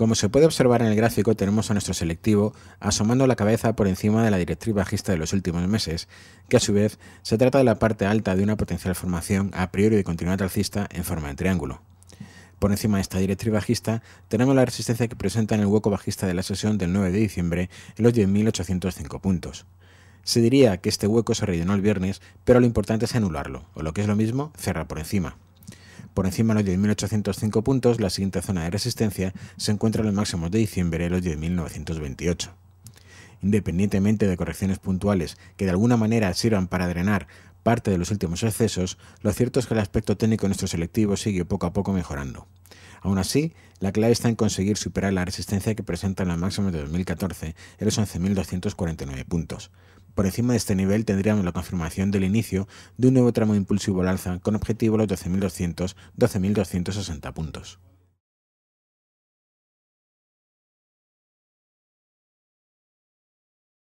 Como se puede observar en el gráfico, tenemos a nuestro selectivo asomando la cabeza por encima de la directriz bajista de los últimos meses, que a su vez se trata de la parte alta de una potencial formación a priori de continuidad alcista en forma de triángulo. Por encima de esta directriz bajista tenemos la resistencia que presenta en el hueco bajista de la sesión del 9 de diciembre en los 10.805 puntos. Se diría que este hueco se rellenó el viernes, pero lo importante es anularlo, o lo que es lo mismo, cerrar por encima. Por encima de los 10.805 puntos, la siguiente zona de resistencia se encuentra en los máximos de diciembre, de los 10.928. Independientemente de correcciones puntuales que de alguna manera sirvan para drenar parte de los últimos excesos, lo cierto es que el aspecto técnico de nuestro selectivo sigue poco a poco mejorando. Aún así, la clave está en conseguir superar la resistencia que presentan los máximos de 2014 en los 11.249 puntos, por encima de este nivel tendríamos la confirmación del inicio de un nuevo tramo impulsivo al alza con objetivo los 12.200-12.260 puntos.